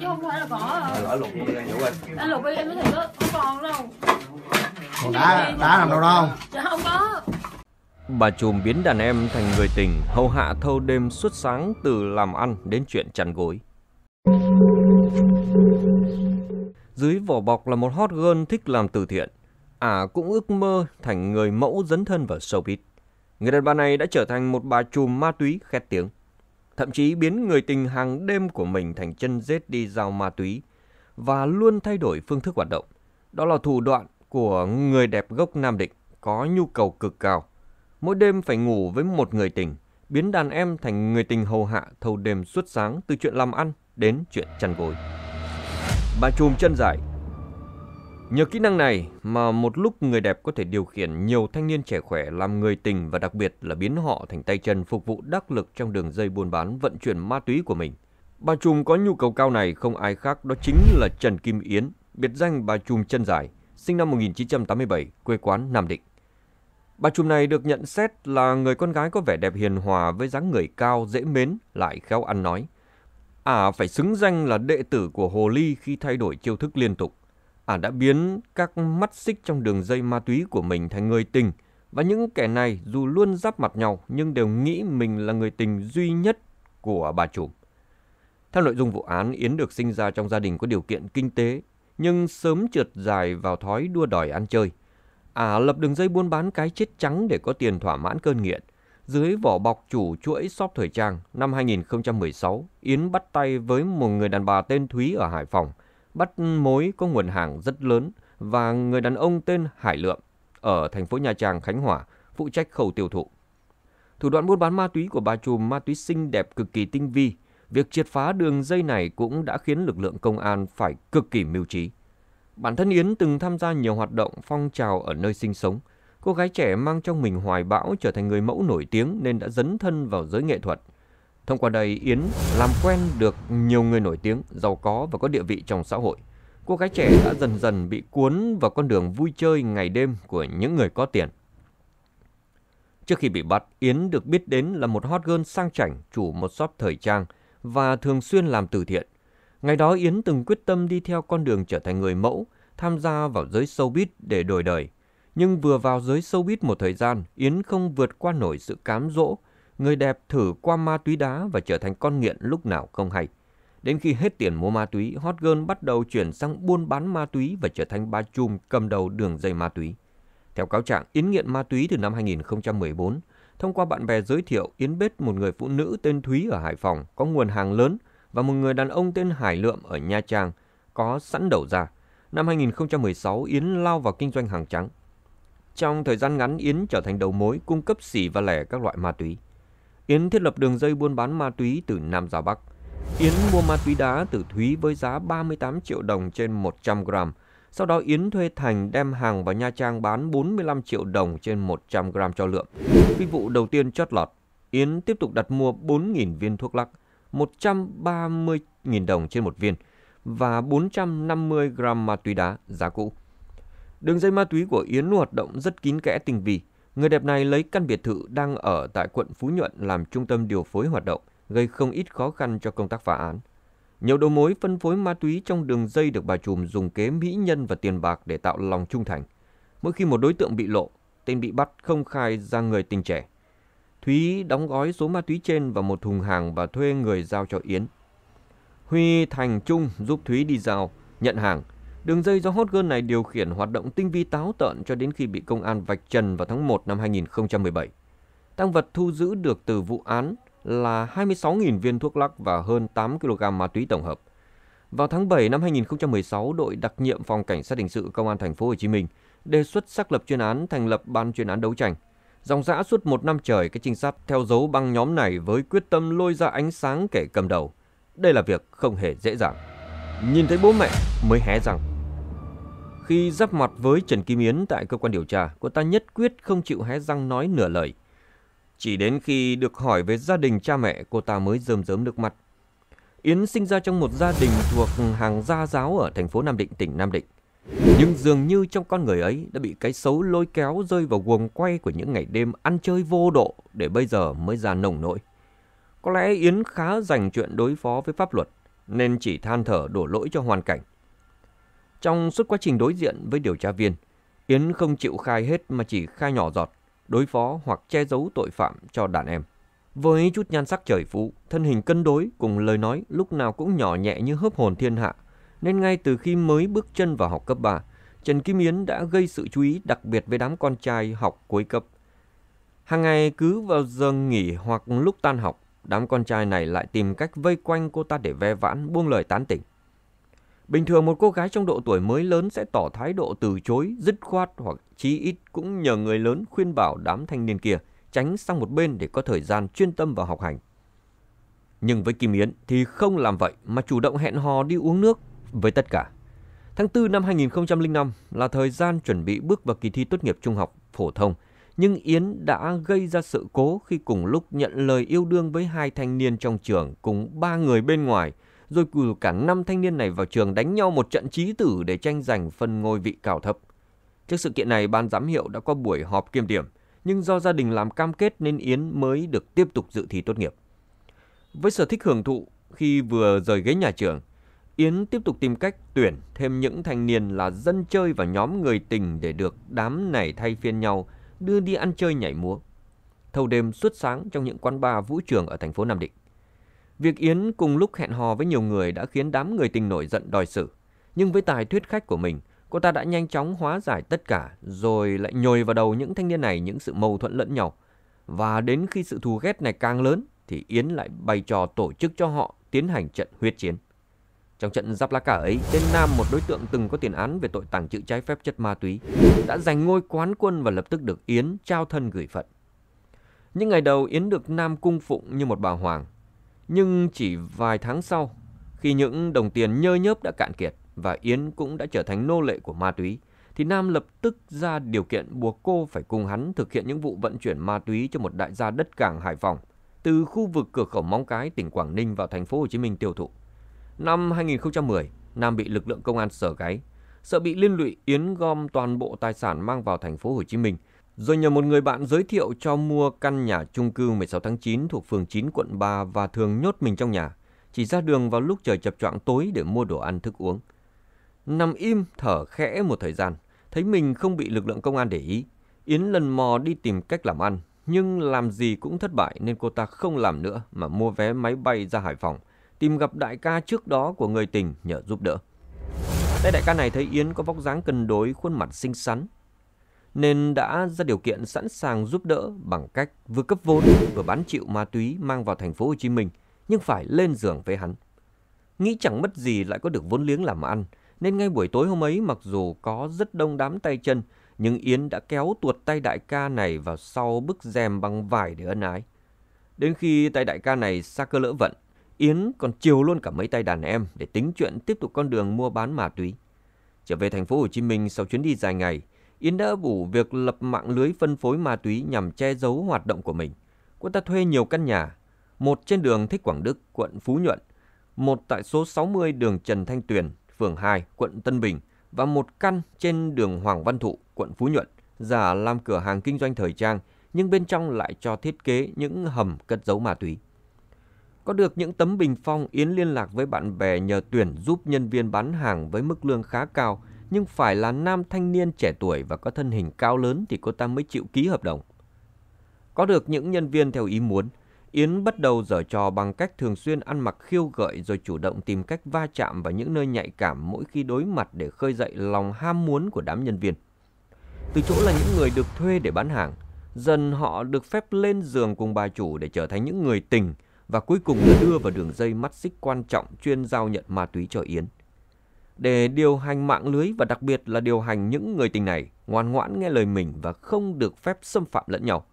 chứ không phải là có lỡ lục đi anh Vũ ơi anh lục đi em thấy nó không còn đâu còn đá đá làm đâu đâu dạ không có Bà chùm biến đàn em thành người tình, hầu hạ thâu đêm suốt sáng từ làm ăn đến chuyện chăn gối. Dưới vỏ bọc là một hot girl thích làm từ thiện. À cũng ước mơ thành người mẫu dấn thân vào showbiz. Người đàn bà này đã trở thành một bà chùm ma túy khét tiếng thậm chí biến người tình hàng đêm của mình thành chân rết đi giao ma túy và luôn thay đổi phương thức hoạt động. Đó là thủ đoạn của người đẹp gốc Nam Định có nhu cầu cực cao. Mỗi đêm phải ngủ với một người tình, biến đàn em thành người tình hầu hạ thâu đêm suốt sáng từ chuyện làm ăn đến chuyện chăn gối. Bà chùm chân dài Nhờ kỹ năng này mà một lúc người đẹp có thể điều khiển nhiều thanh niên trẻ khỏe làm người tình và đặc biệt là biến họ thành tay chân phục vụ đắc lực trong đường dây buôn bán vận chuyển ma túy của mình. Bà Trùm có nhu cầu cao này không ai khác đó chính là Trần Kim Yến, biệt danh bà Trùm chân dài, sinh năm 1987, quê quán Nam Định. Bà Trùm này được nhận xét là người con gái có vẻ đẹp hiền hòa với dáng người cao, dễ mến, lại khéo ăn nói. À phải xứng danh là đệ tử của Hồ Ly khi thay đổi chiêu thức liên tục. Ả đã biến các mắt xích trong đường dây ma túy của mình thành người tình và những kẻ này dù luôn giáp mặt nhau nhưng đều nghĩ mình là người tình duy nhất của bà chủ. Theo nội dung vụ án, Yến được sinh ra trong gia đình có điều kiện kinh tế nhưng sớm trượt dài vào thói đua đòi ăn chơi. Ả lập đường dây buôn bán cái chết trắng để có tiền thỏa mãn cơn nghiện. Dưới vỏ bọc chủ chuỗi shop thời trang, năm 2016, Yến bắt tay với một người đàn bà tên Thúy ở Hải Phòng – bắt mối có nguồn hàng rất lớn và người đàn ông tên Hải Lượng ở thành phố Nha Trang, Khánh Hòa phụ trách khâu tiêu thụ. Thủ đoạn buôn bán ma túy của bà trùm ma túy xinh đẹp cực kỳ tinh vi. Việc triệt phá đường dây này cũng đã khiến lực lượng công an phải cực kỳ mưu trí. Bản thân Yến từng tham gia nhiều hoạt động phong trào ở nơi sinh sống. Cô gái trẻ mang trong mình hoài bão trở thành người mẫu nổi tiếng nên đã dấn thân vào giới nghệ thuật – Thông qua đây, Yến làm quen được nhiều người nổi tiếng, giàu có và có địa vị trong xã hội. Cô gái trẻ đã dần dần bị cuốn vào con đường vui chơi ngày đêm của những người có tiền. Trước khi bị bắt, Yến được biết đến là một hot girl sang chảnh, chủ một shop thời trang và thường xuyên làm từ thiện. Ngày đó Yến từng quyết tâm đi theo con đường trở thành người mẫu, tham gia vào giới showbiz để đổi đời. Nhưng vừa vào giới showbiz một thời gian, Yến không vượt qua nổi sự cám dỗ Người đẹp thử qua ma túy đá và trở thành con nghiện lúc nào không hay. Đến khi hết tiền mua ma túy, hot girl bắt đầu chuyển sang buôn bán ma túy và trở thành ba chùm cầm đầu đường dây ma túy. Theo cáo trạng, Yến nghiện ma túy từ năm 2014. Thông qua bạn bè giới thiệu, Yến biết một người phụ nữ tên Thúy ở Hải Phòng có nguồn hàng lớn và một người đàn ông tên Hải Lượm ở Nha Trang có sẵn đầu ra. Năm 2016, Yến lao vào kinh doanh hàng trắng. Trong thời gian ngắn, Yến trở thành đầu mối cung cấp xỉ và lẻ các loại ma túy. Yến thiết lập đường dây buôn bán ma túy từ Nam ra Bắc. Yến mua ma túy đá từ Thúy với giá 38 triệu đồng trên 100 gram. Sau đó Yến thuê Thành đem hàng vào Nha Trang bán 45 triệu đồng trên 100 gram cho lượng. Phi vụ đầu tiên chót lọt, Yến tiếp tục đặt mua 4.000 viên thuốc lắc, 130.000 đồng trên một viên và 450 gram ma túy đá giá cũ. Đường dây ma túy của Yến hoạt động rất kín kẽ tinh vi, Người đẹp này lấy căn biệt thự đang ở tại quận Phú Nhuận làm trung tâm điều phối hoạt động, gây không ít khó khăn cho công tác phá án. Nhiều đầu mối phân phối ma túy trong đường dây được bà trùm dùng kế mỹ nhân và tiền bạc để tạo lòng trung thành. Mỗi khi một đối tượng bị lộ, tên bị bắt không khai ra người tình trẻ. Thúy đóng gói số ma túy trên vào một thùng hàng và thuê người giao cho Yến. Huy Thành Trung giúp Thúy đi giao, nhận hàng – Đường dây do hot girl này điều khiển hoạt động tinh vi táo tợn cho đến khi bị công an vạch trần vào tháng 1 năm 2017. Tăng vật thu giữ được từ vụ án là 26.000 viên thuốc lắc và hơn 8 kg ma túy tổng hợp. Vào tháng 7 năm 2016, đội đặc nhiệm phòng cảnh sát hình sự công an thành phố Hồ Chí Minh đề xuất xác lập chuyên án thành lập ban chuyên án đấu tranh. Dòng dã suốt một năm trời, các trinh sát theo dấu băng nhóm này với quyết tâm lôi ra ánh sáng kẻ cầm đầu. Đây là việc không hề dễ dàng. Nhìn thấy bố mẹ mới hé rằng khi giáp mặt với Trần Kim Yến tại cơ quan điều tra, cô ta nhất quyết không chịu hé răng nói nửa lời. Chỉ đến khi được hỏi về gia đình cha mẹ, cô ta mới rơm rớm nước mắt. Yến sinh ra trong một gia đình thuộc hàng gia giáo ở thành phố Nam Định, tỉnh Nam Định. Nhưng dường như trong con người ấy đã bị cái xấu lôi kéo rơi vào guồng quay của những ngày đêm ăn chơi vô độ để bây giờ mới ra nồng nỗi. Có lẽ Yến khá dành chuyện đối phó với pháp luật nên chỉ than thở đổ lỗi cho hoàn cảnh. Trong suốt quá trình đối diện với điều tra viên, Yến không chịu khai hết mà chỉ khai nhỏ giọt, đối phó hoặc che giấu tội phạm cho đàn em. Với chút nhan sắc trời phú, thân hình cân đối cùng lời nói lúc nào cũng nhỏ nhẹ như hớp hồn thiên hạ, nên ngay từ khi mới bước chân vào học cấp 3, Trần Kim Yến đã gây sự chú ý đặc biệt với đám con trai học cuối cấp. Hàng ngày cứ vào giờ nghỉ hoặc lúc tan học, đám con trai này lại tìm cách vây quanh cô ta để ve vãn buông lời tán tỉnh. Bình thường một cô gái trong độ tuổi mới lớn sẽ tỏ thái độ từ chối, dứt khoát hoặc chí ít cũng nhờ người lớn khuyên bảo đám thanh niên kia tránh sang một bên để có thời gian chuyên tâm vào học hành. Nhưng với Kim Yến thì không làm vậy mà chủ động hẹn hò đi uống nước với tất cả. Tháng 4 năm 2005 là thời gian chuẩn bị bước vào kỳ thi tốt nghiệp trung học phổ thông, nhưng Yến đã gây ra sự cố khi cùng lúc nhận lời yêu đương với hai thanh niên trong trường cùng ba người bên ngoài – rồi cử cả năm thanh niên này vào trường đánh nhau một trận trí tử để tranh giành phân ngôi vị cao thấp. Trước sự kiện này, ban giám hiệu đã có buổi họp kiểm điểm, nhưng do gia đình làm cam kết nên Yến mới được tiếp tục dự thi tốt nghiệp. Với sở thích hưởng thụ, khi vừa rời ghế nhà trường, Yến tiếp tục tìm cách tuyển thêm những thanh niên là dân chơi và nhóm người tình để được đám này thay phiên nhau đưa đi ăn chơi nhảy múa. Thâu đêm suốt sáng trong những quán bar vũ trường ở thành phố Nam Định. Việc Yến cùng lúc hẹn hò với nhiều người đã khiến đám người tình nổi giận đòi xử. Nhưng với tài thuyết khách của mình, cô ta đã nhanh chóng hóa giải tất cả rồi lại nhồi vào đầu những thanh niên này những sự mâu thuẫn lẫn nhau. Và đến khi sự thù ghét này càng lớn thì Yến lại bày trò tổ chức cho họ tiến hành trận huyết chiến. Trong trận giáp lá cả ấy, tên Nam một đối tượng từng có tiền án về tội tàng trữ trái phép chất ma túy, đã giành ngôi quán quân và lập tức được Yến trao thân gửi phận. Những ngày đầu Yến được Nam cung phụng như một bà hoàng, nhưng chỉ vài tháng sau, khi những đồng tiền nhơ nhớp đã cạn kiệt và Yến cũng đã trở thành nô lệ của ma túy, thì Nam lập tức ra điều kiện buộc cô phải cùng hắn thực hiện những vụ vận chuyển ma túy cho một đại gia đất cảng Hải Phòng từ khu vực cửa khẩu Móng Cái, tỉnh Quảng Ninh vào thành phố Hồ Chí Minh tiêu thụ. Năm 2010, Nam bị lực lượng công an sở gáy. Sợ bị liên lụy, Yến gom toàn bộ tài sản mang vào thành phố Hồ Chí Minh – rồi nhờ một người bạn giới thiệu cho mua căn nhà chung cư 16 tháng 9 thuộc phường 9 quận 3 và thường nhốt mình trong nhà, chỉ ra đường vào lúc trời chập choạng tối để mua đồ ăn thức uống. Nằm im thở khẽ một thời gian, thấy mình không bị lực lượng công an để ý, Yến lần mò đi tìm cách làm ăn, nhưng làm gì cũng thất bại nên cô ta không làm nữa mà mua vé máy bay ra Hải Phòng, tìm gặp đại ca trước đó của người tình nhờ giúp đỡ. Đây đại ca này thấy Yến có vóc dáng cân đối, khuôn mặt xinh xắn, nên đã ra điều kiện sẵn sàng giúp đỡ bằng cách vừa cấp vốn vừa bán chịu ma túy mang vào thành phố Hồ Chí Minh, nhưng phải lên giường với hắn. Nghĩ chẳng mất gì lại có được vốn liếng làm ăn, nên ngay buổi tối hôm ấy mặc dù có rất đông đám tay chân, nhưng Yến đã kéo tuột tay đại ca này vào sau bức rèm bằng vải để ân ái. Đến khi tay đại ca này xa cơ lỡ vận, Yến còn chiều luôn cả mấy tay đàn em để tính chuyện tiếp tục con đường mua bán ma túy. Trở về thành phố Hồ Chí Minh sau chuyến đi dài ngày, Yến đã ủ việc lập mạng lưới phân phối ma túy nhằm che giấu hoạt động của mình. Cô ta thuê nhiều căn nhà, một trên đường Thích Quảng Đức, quận Phú Nhuận, một tại số 60 đường Trần Thanh Tuyền, phường 2, quận Tân Bình và một căn trên đường Hoàng Văn Thụ, quận Phú Nhuận, giả làm cửa hàng kinh doanh thời trang nhưng bên trong lại cho thiết kế những hầm cất giấu ma túy. Có được những tấm bình phong, Yến liên lạc với bạn bè nhờ tuyển giúp nhân viên bán hàng với mức lương khá cao – nhưng phải là nam thanh niên trẻ tuổi và có thân hình cao lớn thì cô ta mới chịu ký hợp đồng. Có được những nhân viên theo ý muốn, Yến bắt đầu dở trò bằng cách thường xuyên ăn mặc khiêu gợi rồi chủ động tìm cách va chạm vào những nơi nhạy cảm mỗi khi đối mặt để khơi dậy lòng ham muốn của đám nhân viên. Từ chỗ là những người được thuê để bán hàng, dần họ được phép lên giường cùng bà chủ để trở thành những người tình và cuối cùng đưa vào đường dây mắt xích quan trọng chuyên giao nhận ma túy cho Yến để điều hành mạng lưới và đặc biệt là điều hành những người tình này ngoan ngoãn nghe lời mình và không được phép xâm phạm lẫn nhau.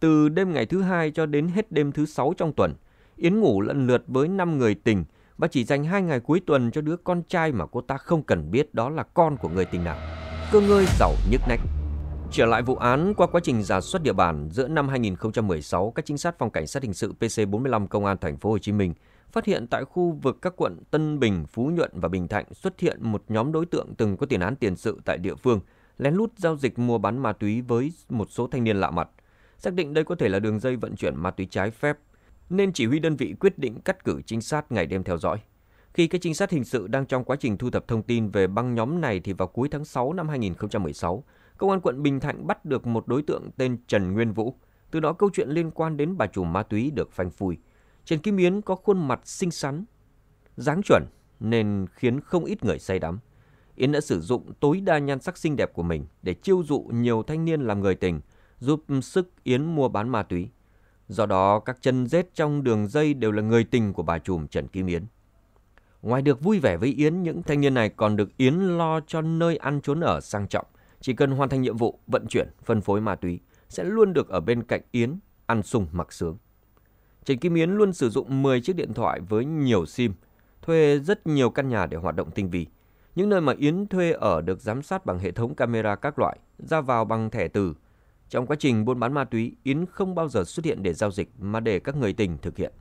Từ đêm ngày thứ hai cho đến hết đêm thứ sáu trong tuần, Yến ngủ lần lượt với 5 người tình và chỉ dành hai ngày cuối tuần cho đứa con trai mà cô ta không cần biết đó là con của người tình nào. Cơ ngơi giàu nhức nách. Trở lại vụ án, qua quá trình giả soát địa bàn giữa năm 2016, các trinh sát phòng cảnh sát hình sự PC45 công an thành phố Hồ Chí Minh phát hiện tại khu vực các quận Tân Bình, Phú Nhuận và Bình Thạnh xuất hiện một nhóm đối tượng từng có tiền án tiền sự tại địa phương, lén lút giao dịch mua bán ma túy với một số thanh niên lạ mặt. Xác định đây có thể là đường dây vận chuyển ma túy trái phép, nên chỉ huy đơn vị quyết định cắt cử trinh sát ngày đêm theo dõi. Khi các trinh sát hình sự đang trong quá trình thu thập thông tin về băng nhóm này thì vào cuối tháng 6 năm 2016, công an quận Bình Thạnh bắt được một đối tượng tên Trần Nguyên Vũ. Từ đó câu chuyện liên quan đến bà chủ ma túy được phanh phui. Trần Kim Yến có khuôn mặt xinh xắn, dáng chuẩn nên khiến không ít người say đắm. Yến đã sử dụng tối đa nhan sắc xinh đẹp của mình để chiêu dụ nhiều thanh niên làm người tình, giúp sức Yến mua bán ma túy. Do đó, các chân rết trong đường dây đều là người tình của bà trùm Trần Kim Yến. Ngoài được vui vẻ với Yến, những thanh niên này còn được Yến lo cho nơi ăn trốn ở sang trọng. Chỉ cần hoàn thành nhiệm vụ, vận chuyển, phân phối ma túy, sẽ luôn được ở bên cạnh Yến, ăn sung mặc sướng. Trần Kim Yến luôn sử dụng 10 chiếc điện thoại với nhiều SIM, thuê rất nhiều căn nhà để hoạt động tinh vi. Những nơi mà Yến thuê ở được giám sát bằng hệ thống camera các loại, ra vào bằng thẻ từ. Trong quá trình buôn bán ma túy, Yến không bao giờ xuất hiện để giao dịch mà để các người tình thực hiện.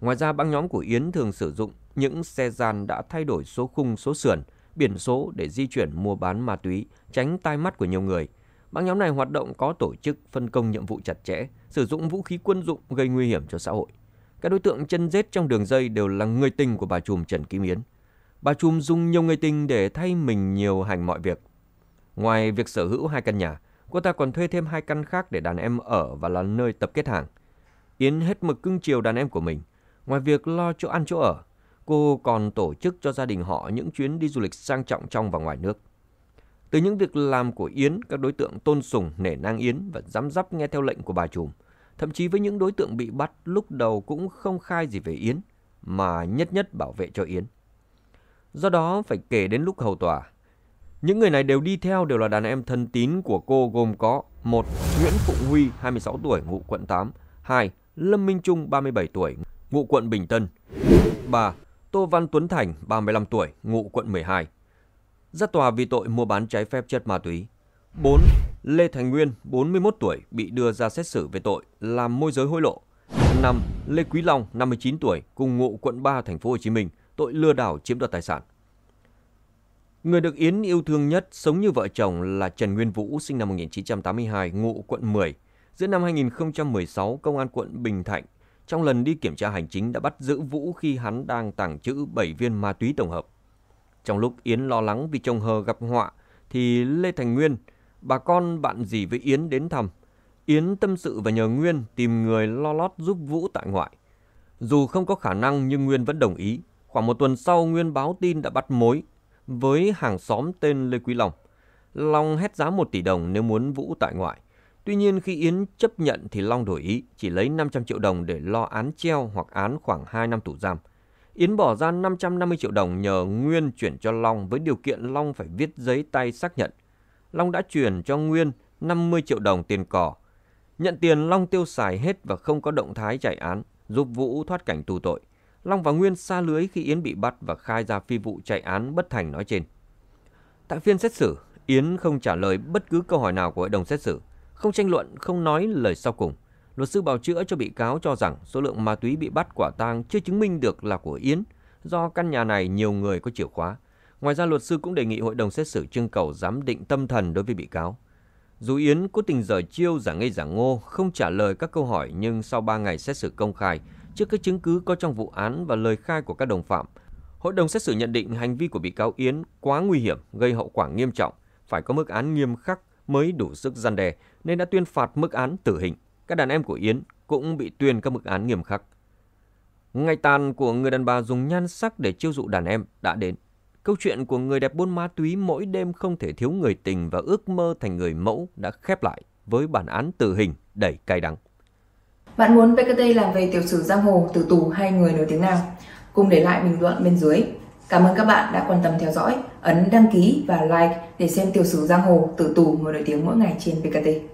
Ngoài ra, băng nhóm của Yến thường sử dụng những xe gian đã thay đổi số khung số sườn, biển số để di chuyển mua bán ma túy, tránh tai mắt của nhiều người – Băng nhóm này hoạt động có tổ chức, phân công nhiệm vụ chặt chẽ, sử dụng vũ khí quân dụng gây nguy hiểm cho xã hội. Các đối tượng chân rết trong đường dây đều là người tình của bà trùm Trần Kim Yến. Bà trùm dùng nhiều người tình để thay mình nhiều hành mọi việc. Ngoài việc sở hữu hai căn nhà, cô ta còn thuê thêm hai căn khác để đàn em ở và là nơi tập kết hàng. Yến hết mực cưng chiều đàn em của mình. Ngoài việc lo chỗ ăn chỗ ở, cô còn tổ chức cho gia đình họ những chuyến đi du lịch sang trọng trong và ngoài nước. Từ những việc làm của Yến, các đối tượng tôn sùng, nể nang Yến và dám dắp nghe theo lệnh của bà trùm. Thậm chí với những đối tượng bị bắt lúc đầu cũng không khai gì về Yến, mà nhất nhất bảo vệ cho Yến. Do đó phải kể đến lúc hầu tòa. Những người này đều đi theo đều là đàn em thân tín của cô gồm có một Nguyễn Phụng Huy, 26 tuổi, ngụ quận 8 2. Lâm Minh Trung, 37 tuổi, ngụ quận Bình Tân 3. Tô Văn Tuấn Thành, 35 tuổi, ngụ quận 12 ra tòa vì tội mua bán trái phép chất ma túy. 4. Lê Thành Nguyên, 41 tuổi, bị đưa ra xét xử về tội làm môi giới hối lộ. 5. Lê Quý Long, 59 tuổi, cùng ngụ quận 3 thành phố Hồ Chí Minh, tội lừa đảo chiếm đoạt tài sản. Người được Yến yêu thương nhất sống như vợ chồng là Trần Nguyên Vũ, sinh năm 1982, ngụ quận 10. Giữa năm 2016, Công an quận Bình Thạnh trong lần đi kiểm tra hành chính đã bắt giữ Vũ khi hắn đang tàng trữ 7 viên ma túy tổng hợp. Trong lúc Yến lo lắng vì chồng hờ gặp họa, thì Lê Thành Nguyên, bà con bạn gì với Yến đến thăm. Yến tâm sự và nhờ Nguyên tìm người lo lót giúp Vũ tại ngoại. Dù không có khả năng nhưng Nguyên vẫn đồng ý. Khoảng một tuần sau Nguyên báo tin đã bắt mối với hàng xóm tên Lê Quý Long. Long hét giá 1 tỷ đồng nếu muốn Vũ tại ngoại. Tuy nhiên khi Yến chấp nhận thì Long đổi ý, chỉ lấy 500 triệu đồng để lo án treo hoặc án khoảng 2 năm tù giam. Yến bỏ ra 550 triệu đồng nhờ Nguyên chuyển cho Long với điều kiện Long phải viết giấy tay xác nhận. Long đã chuyển cho Nguyên 50 triệu đồng tiền cỏ. Nhận tiền Long tiêu xài hết và không có động thái chạy án, giúp Vũ thoát cảnh tù tội. Long và Nguyên xa lưới khi Yến bị bắt và khai ra phi vụ chạy án bất thành nói trên. Tại phiên xét xử, Yến không trả lời bất cứ câu hỏi nào của hội đồng xét xử, không tranh luận, không nói lời sau cùng. Luật sư bào chữa cho bị cáo cho rằng số lượng ma túy bị bắt quả tang chưa chứng minh được là của Yến do căn nhà này nhiều người có chìa khóa. Ngoài ra luật sư cũng đề nghị hội đồng xét xử trưng cầu giám định tâm thần đối với bị cáo. Dù Yến cố tình giở chiêu giả ngây giả ngô, không trả lời các câu hỏi nhưng sau 3 ngày xét xử công khai, trước các chứng cứ có trong vụ án và lời khai của các đồng phạm, hội đồng xét xử nhận định hành vi của bị cáo Yến quá nguy hiểm, gây hậu quả nghiêm trọng, phải có mức án nghiêm khắc mới đủ sức gian đe nên đã tuyên phạt mức án tử hình các đàn em của Yến cũng bị tuyên các mức án nghiêm khắc. Ngày tàn của người đàn bà dùng nhan sắc để chiêu dụ đàn em đã đến. Câu chuyện của người đẹp buôn ma túy mỗi đêm không thể thiếu người tình và ước mơ thành người mẫu đã khép lại với bản án tử hình đầy cay đắng. Bạn muốn PKT làm về tiểu sử giang hồ, tử tù hay người nổi tiếng nào? Cùng để lại bình luận bên dưới. Cảm ơn các bạn đã quan tâm theo dõi, ấn đăng ký và like để xem tiểu sử giang hồ, tử tù, người nổi tiếng mỗi ngày trên PKT.